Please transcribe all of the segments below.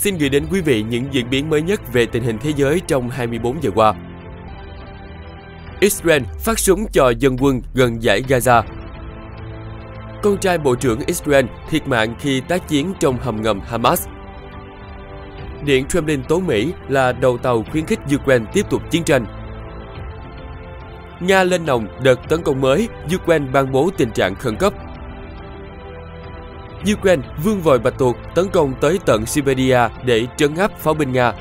xin gửi đến quý vị những diễn biến mới nhất về tình hình thế giới trong 24 giờ qua. Israel phát súng cho dân quân gần giải Gaza Con trai Bộ trưởng Israel thiệt mạng khi tác chiến trong hầm ngầm Hamas Điện Kremlin tố Mỹ là đầu tàu khuyến khích Ukraine tiếp tục chiến tranh Nga lên nòng đợt tấn công mới, Ukraine ban bố tình trạng khẩn cấp Ukraine vương vòi bạch tuộc tấn công tới tận Siberia để trấn áp pháo binh Nga.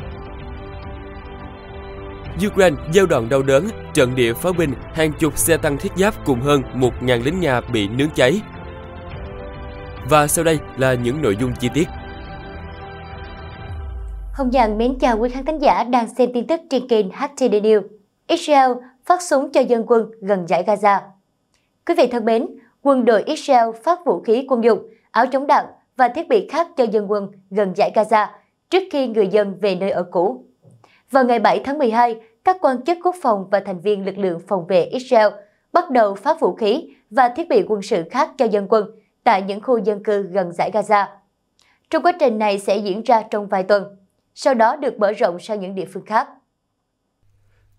Ukraine gieo đòn đau đớn, trận địa pháo binh, hàng chục xe tăng thiết giáp cùng hơn 1.000 lính Nga bị nướng cháy. Và sau đây là những nội dung chi tiết. Hồng Giang mến chào quý khán thính giả đang xem tin tức trên kênh HTD News. Israel phát súng cho dân quân gần giải Gaza. Quý vị thân mến, quân đội Israel phát vũ khí quân dụng áo chống đạn và thiết bị khác cho dân quân gần giải Gaza trước khi người dân về nơi ở cũ. Vào ngày 7 tháng 12, các quan chức quốc phòng và thành viên lực lượng phòng vệ Israel bắt đầu phá vũ khí và thiết bị quân sự khác cho dân quân tại những khu dân cư gần giải Gaza. Trong quá trình này sẽ diễn ra trong vài tuần, sau đó được mở rộng sang những địa phương khác.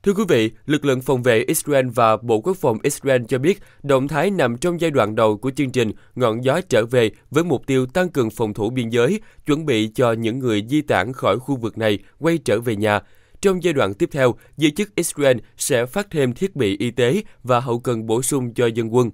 Thưa quý vị, lực lượng phòng vệ Israel và Bộ Quốc phòng Israel cho biết động thái nằm trong giai đoạn đầu của chương trình Ngọn gió trở về với mục tiêu tăng cường phòng thủ biên giới, chuẩn bị cho những người di tản khỏi khu vực này quay trở về nhà. Trong giai đoạn tiếp theo, giới chức Israel sẽ phát thêm thiết bị y tế và hậu cần bổ sung cho dân quân.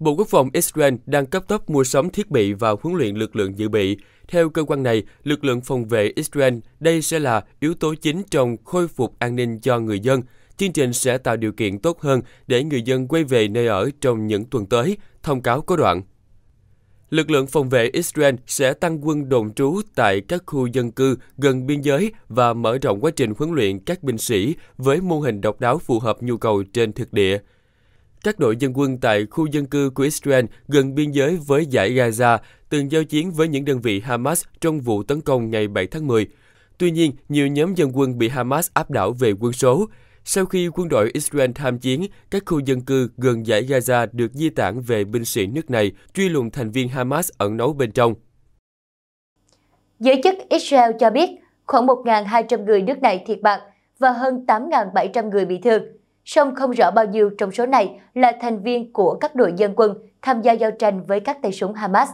Bộ Quốc phòng Israel đang cấp tốc mua sắm thiết bị và huấn luyện lực lượng dự bị. Theo cơ quan này, lực lượng phòng vệ Israel đây sẽ là yếu tố chính trong khôi phục an ninh cho người dân. Chương trình sẽ tạo điều kiện tốt hơn để người dân quay về nơi ở trong những tuần tới, thông cáo có đoạn. Lực lượng phòng vệ Israel sẽ tăng quân đồn trú tại các khu dân cư gần biên giới và mở rộng quá trình huấn luyện các binh sĩ với mô hình độc đáo phù hợp nhu cầu trên thực địa. Các đội dân quân tại khu dân cư của Israel gần biên giới với giải Gaza từng giao chiến với những đơn vị Hamas trong vụ tấn công ngày 7 tháng 10. Tuy nhiên, nhiều nhóm dân quân bị Hamas áp đảo về quân số. Sau khi quân đội Israel tham chiến, các khu dân cư gần giải Gaza được di tản về binh sĩ nước này, truy lùng thành viên Hamas ẩn nấu bên trong. Giới chức Israel cho biết, khoảng 1.200 người nước này thiệt mạng và hơn 8.700 người bị thương Song không rõ bao nhiêu trong số này là thành viên của các đội dân quân tham gia giao tranh với các tay súng Hamas.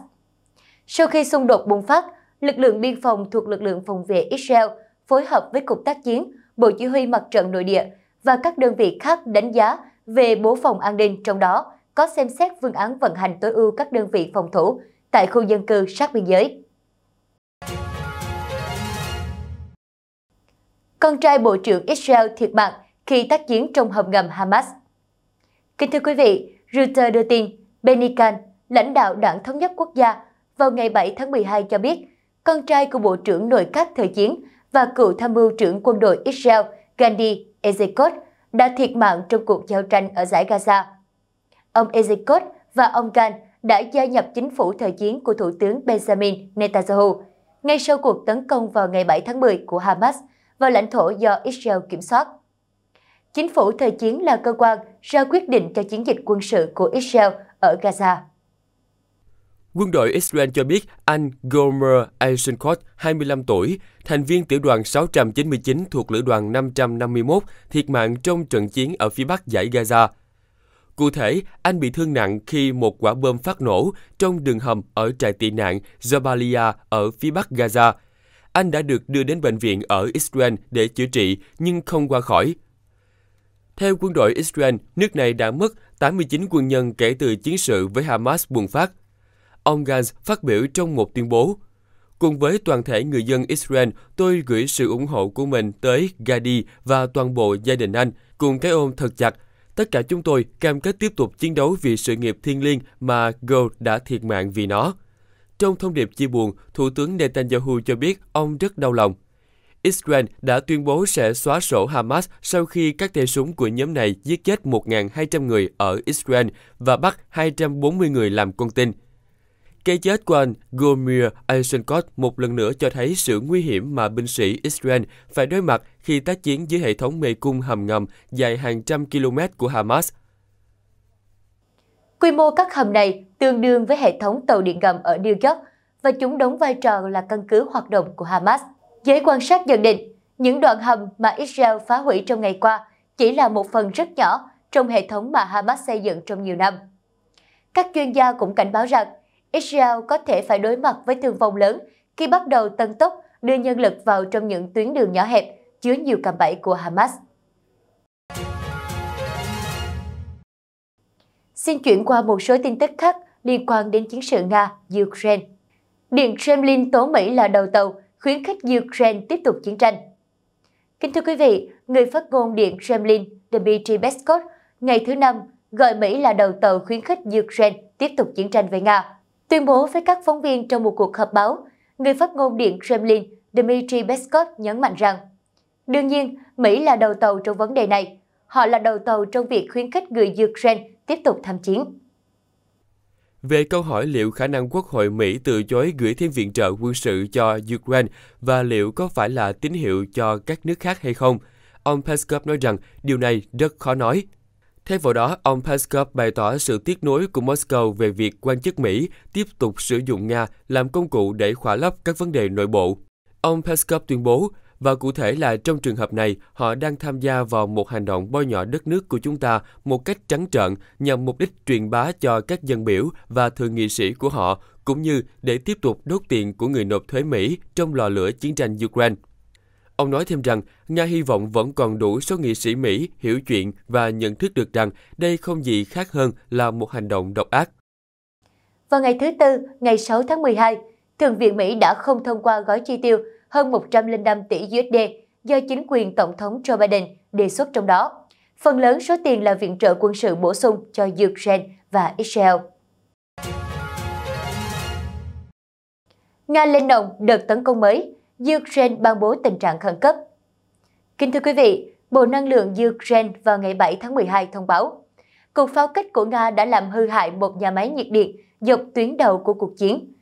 Sau khi xung đột bùng phát, lực lượng biên phòng thuộc lực lượng phòng vệ Israel phối hợp với Cục tác chiến, Bộ Chỉ huy Mặt trận Nội địa và các đơn vị khác đánh giá về bố phòng an ninh trong đó có xem xét phương án vận hành tối ưu các đơn vị phòng thủ tại khu dân cư sát biên giới. Con trai Bộ trưởng Israel thiệt mạng khi tác chiến trong hầm ngầm Hamas. Kính thưa quý vị, Reuters đưa tin Benny Khan, lãnh đạo Đảng Thống nhất Quốc gia, vào ngày 7 tháng 12 cho biết con trai của Bộ trưởng Nội các thời chiến và cựu tham mưu trưởng quân đội Israel Gandhi Ezekot đã thiệt mạng trong cuộc giao tranh ở giải Gaza. Ông Ezekot và ông Gan đã gia nhập chính phủ thời chiến của Thủ tướng Benjamin Netanyahu ngay sau cuộc tấn công vào ngày 7 tháng 10 của Hamas vào lãnh thổ do Israel kiểm soát chính phủ thời chiến là cơ quan ra quyết định cho chiến dịch quân sự của Israel ở Gaza. Quân đội Israel cho biết anh Gomer Eisenkot, 25 tuổi, thành viên tiểu đoàn 699 thuộc lữ đoàn 551, thiệt mạng trong trận chiến ở phía bắc giải Gaza. Cụ thể, anh bị thương nặng khi một quả bom phát nổ trong đường hầm ở trại tị nạn Jabalia ở phía bắc Gaza. Anh đã được đưa đến bệnh viện ở Israel để chữa trị nhưng không qua khỏi. Theo quân đội Israel, nước này đã mất 89 quân nhân kể từ chiến sự với Hamas bùng phát. Ông Gantz phát biểu trong một tuyên bố, Cùng với toàn thể người dân Israel, tôi gửi sự ủng hộ của mình tới Gadi và toàn bộ gia đình anh, cùng cái ôm thật chặt. Tất cả chúng tôi cam kết tiếp tục chiến đấu vì sự nghiệp thiêng liêng mà Gold đã thiệt mạng vì nó. Trong thông điệp chia buồn, Thủ tướng Netanyahu cho biết ông rất đau lòng Israel đã tuyên bố sẽ xóa sổ Hamas sau khi các tay súng của nhóm này giết chết 1.200 người ở Israel và bắt 240 người làm con tin. Cái chết của anh Gomir Eisenkot một lần nữa cho thấy sự nguy hiểm mà binh sĩ Israel phải đối mặt khi tác chiến dưới hệ thống mê cung hầm ngầm dài hàng trăm km của Hamas. Quy mô các hầm này tương đương với hệ thống tàu điện ngầm ở New York và chúng đóng vai trò là căn cứ hoạt động của Hamas – Giới quan sát nhận định, những đoạn hầm mà Israel phá hủy trong ngày qua chỉ là một phần rất nhỏ trong hệ thống mà Hamas xây dựng trong nhiều năm. Các chuyên gia cũng cảnh báo rằng Israel có thể phải đối mặt với thương vong lớn khi bắt đầu tăng tốc đưa nhân lực vào trong những tuyến đường nhỏ hẹp chứa nhiều cạm bẫy của Hamas. Xin chuyển qua một số tin tức khác liên quan đến chiến sự Nga-Ukraine. Điện Kremlin tố Mỹ là đầu tàu khuyến khích Ukraine tiếp tục chiến tranh. Kính thưa quý vị, người phát ngôn Điện Kremlin Dmitry Peskov ngày thứ Năm gọi Mỹ là đầu tàu khuyến khích Ukraine tiếp tục chiến tranh với Nga. Tuyên bố với các phóng viên trong một cuộc họp báo, người phát ngôn Điện Kremlin Dmitry Peskov nhấn mạnh rằng Đương nhiên, Mỹ là đầu tàu trong vấn đề này. Họ là đầu tàu trong việc khuyến khích người Ukraine tiếp tục tham chiến về câu hỏi liệu khả năng Quốc hội Mỹ từ chối gửi thêm viện trợ quân sự cho Ukraine và liệu có phải là tín hiệu cho các nước khác hay không. Ông Peskov nói rằng điều này rất khó nói. Thêm vào đó, ông Peskov bày tỏ sự tiếc nuối của Moscow về việc quan chức Mỹ tiếp tục sử dụng Nga làm công cụ để khỏa lấp các vấn đề nội bộ. Ông Peskov tuyên bố, và cụ thể là trong trường hợp này, họ đang tham gia vào một hành động bôi nhọ đất nước của chúng ta một cách trắng trợn nhằm mục đích truyền bá cho các dân biểu và thượng nghị sĩ của họ, cũng như để tiếp tục đốt tiền của người nộp thuế Mỹ trong lò lửa chiến tranh Ukraine. Ông nói thêm rằng, Nga hy vọng vẫn còn đủ số nghị sĩ Mỹ hiểu chuyện và nhận thức được rằng đây không gì khác hơn là một hành động độc ác. Vào ngày thứ Tư, ngày 6 tháng 12, Thượng viện Mỹ đã không thông qua gói chi tiêu hơn 105 tỷ USD do chính quyền Tổng thống Joe Biden đề xuất trong đó. Phần lớn số tiền là viện trợ quân sự bổ sung cho Ukraine và Israel. Nga lên đồng đợt tấn công mới, Ukraine ban bố tình trạng khẩn cấp. Kính thưa quý vị, Bộ Năng lượng Ukraine vào ngày 7 tháng 12 thông báo, cuộc pháo kích của Nga đã làm hư hại một nhà máy nhiệt điện dọc tuyến đầu của cuộc chiến.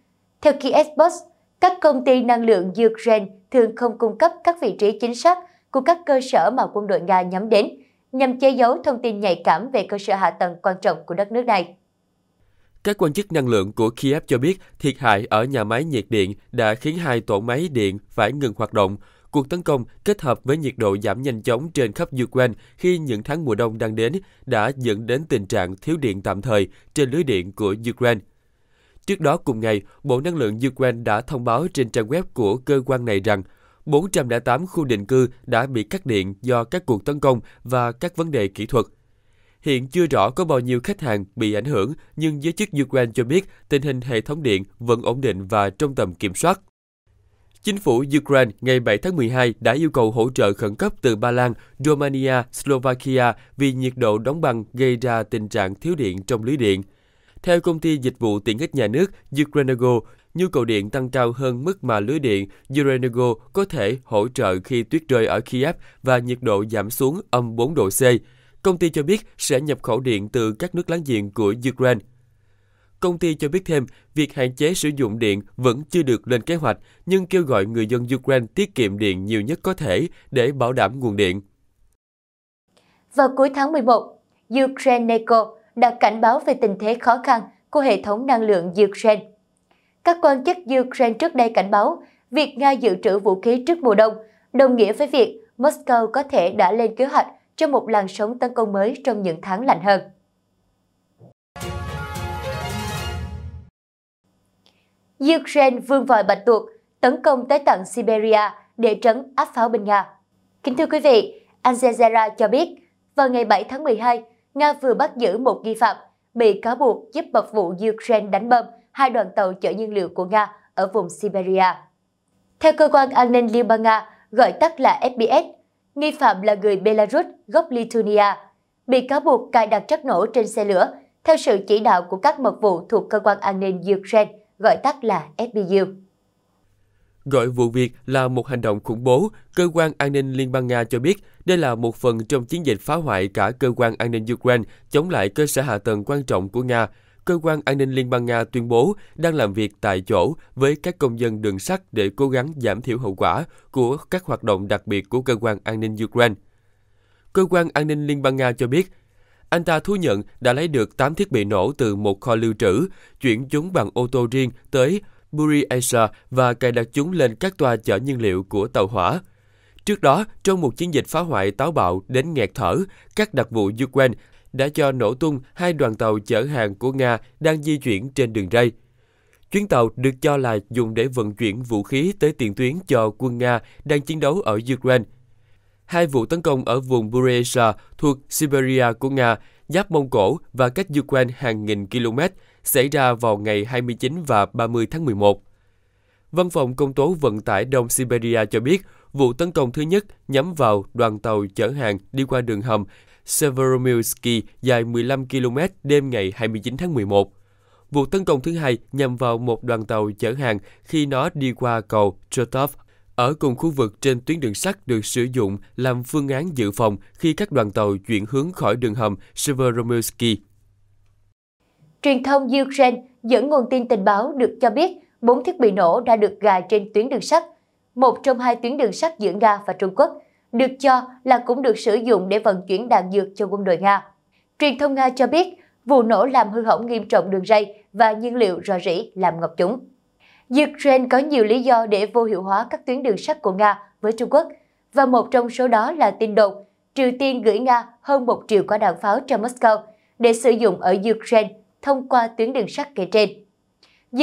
Theo Kiev Post, các công ty năng lượng Ukraine thường không cung cấp các vị trí chính xác của các cơ sở mà quân đội Nga nhắm đến, nhằm che giấu thông tin nhạy cảm về cơ sở hạ tầng quan trọng của đất nước này. Các quan chức năng lượng của Kiev cho biết thiệt hại ở nhà máy nhiệt điện đã khiến hai tổ máy điện phải ngừng hoạt động. Cuộc tấn công kết hợp với nhiệt độ giảm nhanh chóng trên khắp Ukraine khi những tháng mùa đông đang đến đã dẫn đến tình trạng thiếu điện tạm thời trên lưới điện của Ukraine. Trước đó cùng ngày, Bộ Năng lượng Ukraine đã thông báo trên trang web của cơ quan này rằng 408 khu định cư đã bị cắt điện do các cuộc tấn công và các vấn đề kỹ thuật. Hiện chưa rõ có bao nhiêu khách hàng bị ảnh hưởng, nhưng giới chức Ukraine cho biết tình hình hệ thống điện vẫn ổn định và trong tầm kiểm soát. Chính phủ Ukraine ngày 7 tháng 12 đã yêu cầu hỗ trợ khẩn cấp từ Ba Lan, Romania, Slovakia vì nhiệt độ đóng băng gây ra tình trạng thiếu điện trong lưới điện. Theo công ty dịch vụ tiện ích nhà nước Ukrenego, nhu cầu điện tăng cao hơn mức mà lưới điện Urenego có thể hỗ trợ khi tuyết rơi ở Kiev và nhiệt độ giảm xuống âm 4 độ C. Công ty cho biết sẽ nhập khẩu điện từ các nước láng giềng của Ukraine. Công ty cho biết thêm, việc hạn chế sử dụng điện vẫn chưa được lên kế hoạch, nhưng kêu gọi người dân Ukraine tiết kiệm điện nhiều nhất có thể để bảo đảm nguồn điện. Vào cuối tháng 11, Ukraineco đã cảnh báo về tình thế khó khăn của hệ thống năng lượng Ukraine. Các quan chức Ukraine trước đây cảnh báo việc Nga dự trữ vũ khí trước mùa đông đồng nghĩa với việc Moscow có thể đã lên kế hoạch cho một làn sóng tấn công mới trong những tháng lạnh hơn. Ukraine vương vòi bạch tuộc, tấn công tới tận Siberia để trấn áp pháo bên Nga. Kính thưa quý vị, Al Jazeera cho biết, vào ngày 7 tháng 12, Nga vừa bắt giữ một nghi phạm bị cáo buộc giúp mật vụ Ukraine đánh bom hai đoàn tàu chở nhiên liệu của Nga ở vùng Siberia. Theo cơ quan an ninh Liên bang Nga, gọi tắt là FBS, nghi phạm là người Belarus gốc Lithuania, bị cáo buộc cài đặt chất nổ trên xe lửa theo sự chỉ đạo của các mật vụ thuộc cơ quan an ninh Ukraine, gọi tắt là FBU. Gọi vụ việc là một hành động khủng bố, cơ quan an ninh Liên bang Nga cho biết đây là một phần trong chiến dịch phá hoại cả cơ quan an ninh Ukraine chống lại cơ sở hạ tầng quan trọng của Nga. Cơ quan an ninh Liên bang Nga tuyên bố đang làm việc tại chỗ với các công dân đường sắt để cố gắng giảm thiểu hậu quả của các hoạt động đặc biệt của cơ quan an ninh Ukraine. Cơ quan an ninh Liên bang Nga cho biết, anh ta thú nhận đã lấy được 8 thiết bị nổ từ một kho lưu trữ, chuyển chúng bằng ô tô riêng tới Buri Asia và cài đặt chúng lên các toa chở nhiên liệu của tàu hỏa. Trước đó, trong một chiến dịch phá hoại táo bạo đến nghẹt thở, các đặc vụ Ukraine đã cho nổ tung hai đoàn tàu chở hàng của Nga đang di chuyển trên đường ray. Chuyến tàu được cho là dùng để vận chuyển vũ khí tới tiền tuyến cho quân Nga đang chiến đấu ở Ukraine. Hai vụ tấn công ở vùng Buresa thuộc Siberia của Nga giáp Mông Cổ và cách Ukraine hàng nghìn km, xảy ra vào ngày 29 và 30 tháng 11. Văn phòng Công tố Vận tải Đông Siberia cho biết, vụ tấn công thứ nhất nhắm vào đoàn tàu chở hàng đi qua đường hầm Severomilsky dài 15 km đêm ngày 29 tháng 11. Vụ tấn công thứ hai nhằm vào một đoàn tàu chở hàng khi nó đi qua cầu Chotov ở cùng khu vực trên tuyến đường sắt được sử dụng làm phương án dự phòng khi các đoàn tàu chuyển hướng khỏi đường hầm Severomysky. Truyền thông Ukraine dẫn nguồn tin tình báo được cho biết bốn thiết bị nổ đã được gài trên tuyến đường sắt. Một trong hai tuyến đường sắt giữa Nga và Trung Quốc được cho là cũng được sử dụng để vận chuyển đạn dược cho quân đội Nga. Truyền thông Nga cho biết vụ nổ làm hư hỏng nghiêm trọng đường ray và nhiên liệu rò rỉ làm ngập chúng. Ukraine có nhiều lý do để vô hiệu hóa các tuyến đường sắt của Nga với Trung Quốc, và một trong số đó là tin đồn Triều Tiên gửi Nga hơn 1 triệu quả đạn pháo cho Moscow để sử dụng ở Ukraine thông qua tuyến đường sắt kể trên.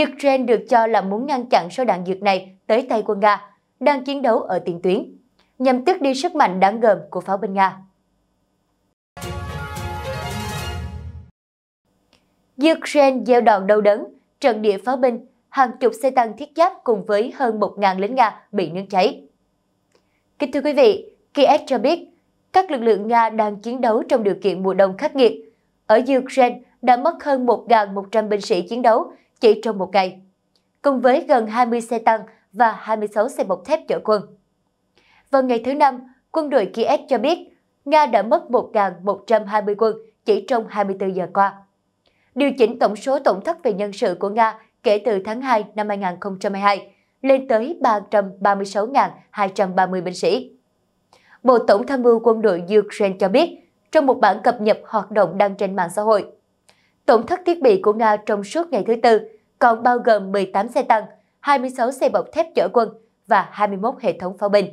Ukraine được cho là muốn ngăn chặn số đạn dược này tới tay quân Nga đang chiến đấu ở tiền tuyến, nhằm tước đi sức mạnh đáng gờm của pháo binh Nga. Ukraine gieo đòn đau đớn, trận địa pháo binh hàng chục xe tăng thiết giáp cùng với hơn 1.000 lính Nga bị nướng cháy. Kính thưa quý vị, Kiev cho biết các lực lượng Nga đang chiến đấu trong điều kiện mùa đông khắc nghiệt. Ở Ukraine đã mất hơn 1.100 binh sĩ chiến đấu chỉ trong một ngày, cùng với gần 20 xe tăng và 26 xe bọc thép chở quân. Vào ngày thứ Năm, quân đội Kiev cho biết Nga đã mất 1.120 quân chỉ trong 24 giờ qua. Điều chỉnh tổng số tổn thất về nhân sự của Nga kể từ tháng 2 năm 2022 lên tới 336.230 binh sĩ. Bộ Tổng tham mưu quân đội Ukraine cho biết trong một bản cập nhật hoạt động đăng trên mạng xã hội. Tổng thất thiết bị của Nga trong suốt ngày thứ Tư còn bao gồm 18 xe tăng, 26 xe bọc thép chở quân và 21 hệ thống pháo binh.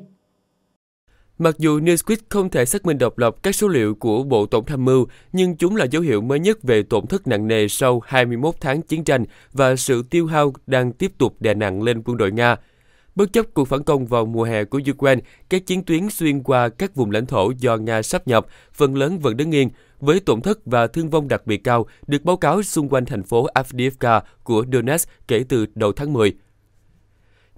Mặc dù Newsweek không thể xác minh độc lập các số liệu của Bộ Tổng tham mưu, nhưng chúng là dấu hiệu mới nhất về tổn thất nặng nề sau 21 tháng chiến tranh và sự tiêu hao đang tiếp tục đè nặng lên quân đội Nga. Bất chấp cuộc phản công vào mùa hè của Ukraine, các chiến tuyến xuyên qua các vùng lãnh thổ do Nga sắp nhập, phần lớn vẫn đứng yên, với tổn thất và thương vong đặc biệt cao được báo cáo xung quanh thành phố Avdiivka của Donetsk kể từ đầu tháng 10.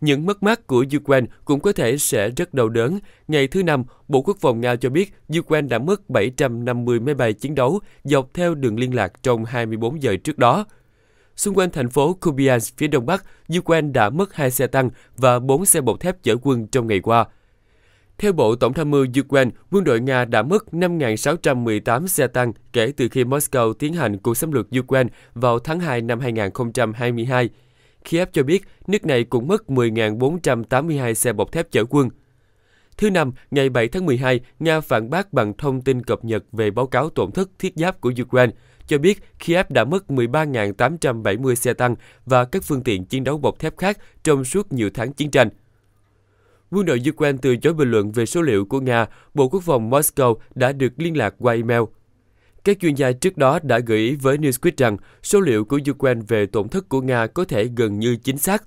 Những mất mát của Ukraine cũng có thể sẽ rất đau đớn. Ngày thứ Năm, Bộ Quốc phòng Nga cho biết Ukraine đã mất 750 máy bay chiến đấu dọc theo đường liên lạc trong 24 giờ trước đó. Xung quanh thành phố Kupiansk phía đông bắc, Ukraine đã mất hai xe tăng và 4 xe bọc thép chở quân trong ngày qua. Theo Bộ Tổng tham mưu Ukraine, quân đội Nga đã mất 5.618 xe tăng kể từ khi Moscow tiến hành cuộc xâm lược Ukraine vào tháng 2 năm 2022. Kiev cho biết nước này cũng mất 10.482 xe bọc thép chở quân. Thứ Năm, ngày 7 tháng 12, Nga phản bác bằng thông tin cập nhật về báo cáo tổn thất thiết giáp của Ukraine, cho biết Kiev đã mất 13.870 xe tăng và các phương tiện chiến đấu bọc thép khác trong suốt nhiều tháng chiến tranh. Quân đội Ukraine từ chối bình luận về số liệu của Nga, Bộ Quốc phòng Moscow đã được liên lạc qua email. Các chuyên gia trước đó đã gợi ý với Newsweek rằng số liệu của Ukraine về tổn thất của Nga có thể gần như chính xác.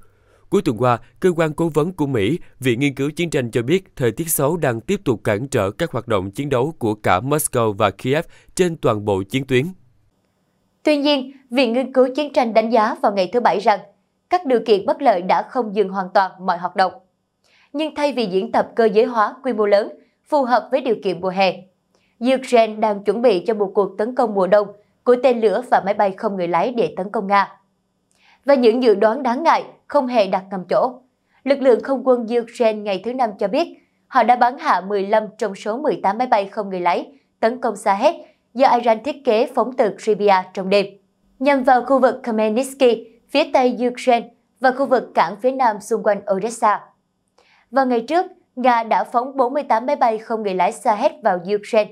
Cuối tuần qua, cơ quan cố vấn của Mỹ, Viện Nghiên cứu Chiến tranh cho biết thời tiết xấu đang tiếp tục cản trở các hoạt động chiến đấu của cả Moscow và Kiev trên toàn bộ chiến tuyến. Tuy nhiên, Viện Nghiên cứu Chiến tranh đánh giá vào ngày thứ Bảy rằng các điều kiện bất lợi đã không dừng hoàn toàn mọi hoạt động. Nhưng thay vì diễn tập cơ giới hóa quy mô lớn, phù hợp với điều kiện mùa hè, Ukraine đang chuẩn bị cho một cuộc tấn công mùa đông của tên lửa và máy bay không người lái để tấn công Nga. Và những dự đoán đáng ngại không hề đặt ngầm chỗ. Lực lượng không quân Ukraine ngày thứ Năm cho biết họ đã bắn hạ 15 trong số 18 máy bay không người lái tấn công xa hết do Iran thiết kế phóng từ Syria trong đêm, nhằm vào khu vực Khmelnytsky phía tây Ukraine và khu vực cảng phía nam xung quanh Odessa. Vào ngày trước, Nga đã phóng 48 máy bay không người lái Shahed vào Ukraine